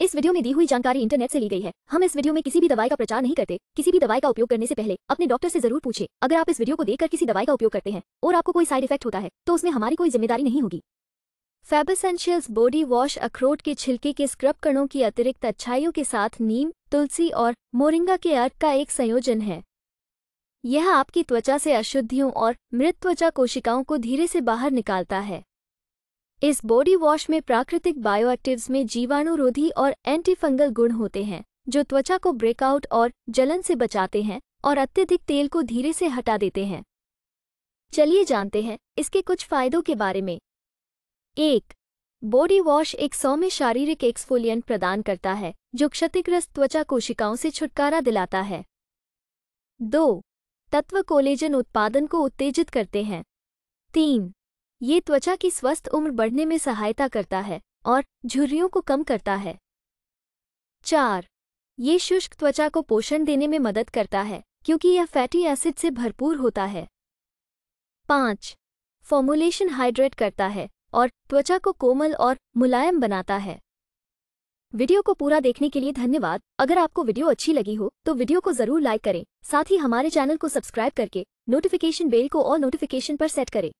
इस वीडियो में दी हुई जानकारी इंटरनेट से ली गई है हम इस वीडियो में किसी भी दवाई का प्रचार नहीं करते किसी भी दवाई का उपयोग करने से पहले अपने डॉक्टर से जरूर पूछे अगर आप इस वीडियो को देखकर किसी दवाई का उपयोग करते हैं और आपको कोई साइड इफेक्ट होता है तो उसमें हमारी कोई जिम्मेदारी नहीं होगी फैबसेंशियल्स बॉडी वॉश अखरोट के छिलके के स्क्रब कणों की अतिरिक्त अच्छाइयों के साथ नीम तुलसी और मोरिंगा के अर्थ का एक संयोजन है यह आपकी त्वचा से अशुद्धियों और मृत त्वचा कोशिकाओं को धीरे से बाहर निकालता है इस बॉडी वॉश में प्राकृतिक बायोएक्टिव्स में जीवाणुरोधी और एंटीफंगल गुण होते हैं जो त्वचा को ब्रेकआउट और जलन से बचाते हैं और अत्यधिक तेल को धीरे से हटा देते हैं चलिए जानते हैं इसके कुछ फायदों के बारे में एक बॉडी वॉश एक सौम्य शारीरिक एक्सफोलियंट प्रदान करता है जो क्षतिग्रस्त त्वचा कोशिकाओं से छुटकारा दिलाता है दो तत्व कोलेजन उत्पादन को उत्तेजित करते हैं तीन ये त्वचा की स्वस्थ उम्र बढ़ने में सहायता करता है और झुर्रियों को कम करता है चार ये शुष्क त्वचा को पोषण देने में मदद करता है क्योंकि यह फैटी एसिड से भरपूर होता है पाँच फॉर्मुलेशन हाइड्रेट करता है और त्वचा को कोमल और मुलायम बनाता है वीडियो को पूरा देखने के लिए धन्यवाद अगर आपको वीडियो अच्छी लगी हो तो वीडियो को जरूर लाइक करें साथ ही हमारे चैनल को सब्सक्राइब करके नोटिफिकेशन बेल को और नोटिफिकेशन पर सेट करें